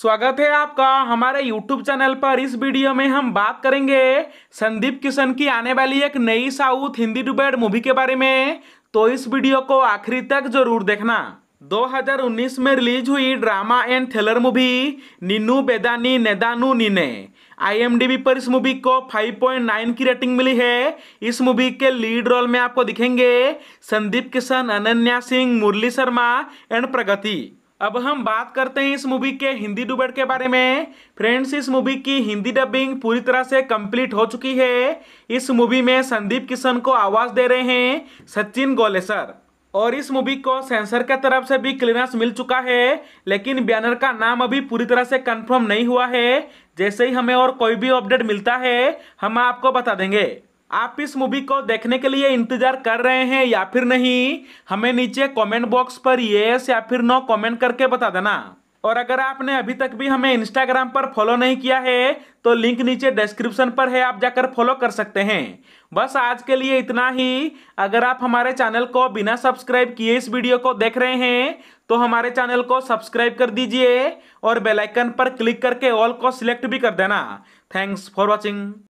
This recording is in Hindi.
स्वागत है आपका हमारे YouTube चैनल पर इस वीडियो में हम बात करेंगे संदीप किशन की आने वाली एक नई साउथ हिंदी डुबेड मूवी के बारे में तो इस वीडियो को आखिरी तक जरूर देखना 2019 में रिलीज हुई drama and thriller movie Ninu Veedani Needanu Nene IMDb पर इस मूवी को 5.9 की रेटिंग मिली है इस मूवी के लीड रोल में आपको दिखेंगे संदीप किशन अनन्या सिंह मुरली शर्मा एंड प्रगति अब हम बात करते हैं इस मूवी के हिंदी डुबर के बारे में फ्रेंड्स इस मूवी की हिंदी डबिंग पूरी तरह से कंप्लीट हो चुकी है इस मूवी में संदीप किशन को आवाज़ दे रहे हैं सचिन गोलेसर और इस मूवी को सेंसर के तरफ से भी क्लियरेंस मिल चुका है लेकिन बैनर का नाम अभी पूरी तरह से कंफर्म नहीं हुआ है जैसे ही हमें और कोई भी अपडेट मिलता है हम आपको बता देंगे आप इस मूवी को देखने के लिए इंतजार कर रहे हैं या फिर नहीं हमें नीचे कमेंट बॉक्स पर येस या फिर नो कमेंट करके बता देना और अगर आपने अभी तक भी हमें इंस्टाग्राम पर फॉलो नहीं किया है तो लिंक नीचे डिस्क्रिप्शन पर है आप जाकर फॉलो कर सकते हैं बस आज के लिए इतना ही अगर आप हमारे चैनल को बिना सब्सक्राइब किए इस वीडियो को देख रहे हैं तो हमारे चैनल को सब्सक्राइब कर दीजिए और बेलाइकन पर क्लिक करके ऑल को सिलेक्ट भी कर देना थैंक्स फॉर वॉचिंग